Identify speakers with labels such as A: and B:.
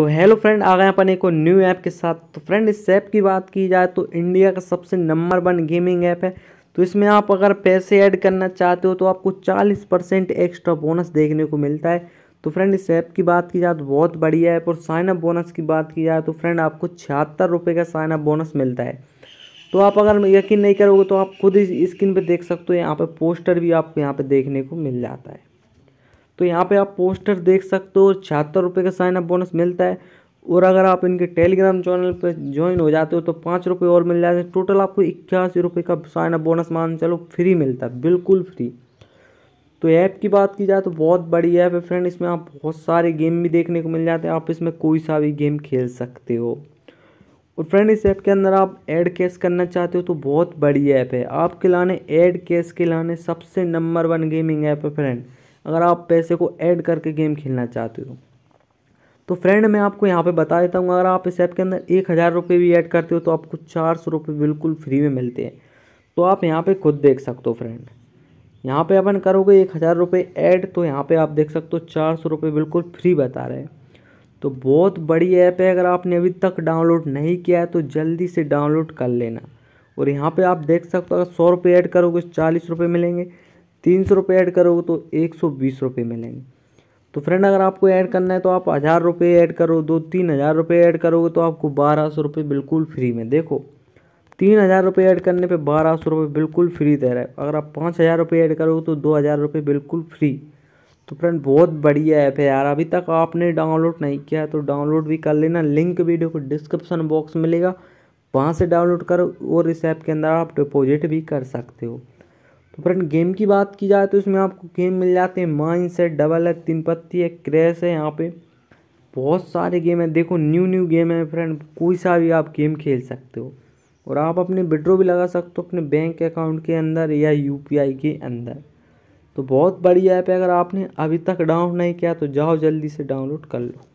A: तो hello friend आ गए अपन एक न्यू ऐप के साथ तो फ्रेंड इस ऐप की बात की जाए तो इंडिया का सबसे नंबर वन गेमिंग ऐप है तो इसमें आप अगर पैसे ऐड करना चाहते हो तो आपको 40 परसेंट एक्स्ट्रा बोनस देखने को मिलता है तो फ्रेंड इस ऐप की बात की जाए तो बहुत बढ़िया ऐप और साइनअप बोनस की बात की जाए तो फ्रेंड आपको छिहत्तर रुपये का साइन अप बोनस मिलता है तो आप अगर यकीन नहीं करोगे तो आप खुद ही स्क्रीन पर देख सकते हो यहाँ पर पोस्टर भी आपको यहाँ पर देखने को मिल जाता है तो यहाँ पे आप पोस्टर देख सकते हो छिहत्तर रुपये का साइन बोनस मिलता है और अगर आप इनके टेलीग्राम चैनल पर ज्वाइन हो जाते हो तो पाँच रुपये और मिल जाते हैं टोटल आपको इक्यासी रुपये का साइन बोनस मान चलो फ्री मिलता है बिल्कुल फ्री तो ऐप की बात की जाए तो बहुत बड़ी ऐप है फ्रेंड इसमें आप बहुत सारे गेम भी देखने को मिल जाते हैं आप इसमें कोई सा भी गेम खेल सकते हो और फ्रेंड इस ऐप के अंदर आप ऐड कैश करना चाहते हो तो बहुत बड़ी ऐप है आपके लाने ऐड कैश के लाने सबसे नंबर वन गेमिंग ऐप है फ्रेंड अगर आप पैसे को ऐड करके गेम खेलना चाहते हो तो फ्रेंड मैं आपको यहाँ पे बता देता हूँ अगर आप इस ऐप के अंदर एक हज़ार रुपये भी ऐड करते हो तो आपको चार सौ रुपये बिल्कुल फ्री में मिलते हैं तो आप यहाँ पे खुद देख सकते हो फ्रेंड यहाँ पे अपन करोगे एक हज़ार रुपये ऐड तो यहाँ पे आप देख सकते हो चार सौ रुपये बिल्कुल फ्री बता रहे हैं तो बहुत बड़ी ऐप है अगर आपने अभी तक डाउनलोड नहीं किया है तो जल्दी से डाउनलोड कर लेना और यहाँ पर आप देख सकते हो अगर सौ रुपये ऐड करोगे चालीस रुपये मिलेंगे तीन सौ रुपये ऐड करोगे तो एक सौ बीस रुपये मिलेंगे तो फ्रेंड अगर आपको ऐड करना है तो आप हज़ार रुपये ऐड करो दो तीन हज़ार रुपये ऐड करोगे तो आपको बारह सौ रुपये बिल्कुल फ्री में देखो तीन हज़ार रुपये ऐड करने पे बारह सौ रुपये बिल्कुल फ्री दे रहा है अगर आप पाँच हज़ार रुपये ऐड करोगे तो दो हज़ार रुपये बिल्कुल फ्री तो फ्रेंड बहुत बढ़िया ऐप है यार अभी तक आपने डाउनलोड नहीं किया तो डाउनलोड भी कर लेना लिंक वीडियो को डिस्क्रिप्शन बॉक्स मिलेगा वहाँ से डाउनलोड करो और इस ऐप के अंदर आप डिपॉजिट भी कर सकते हो तो फ्रेंड गेम की बात की जाए तो इसमें आपको गेम मिल जाते हैं माइंस है डबल है तीन पत्ती है क्रैश है यहाँ पे बहुत सारे गेम है देखो न्यू न्यू गेम है फ्रेंड कोई सा भी आप गेम खेल सकते हो और आप अपने विड्रो भी लगा सकते हो अपने बैंक अकाउंट के अंदर या यू के अंदर तो बहुत बड़ी ऐप है अगर आपने अभी तक डाउनलोड नहीं किया तो जाओ जल्दी से डाउनलोड कर लो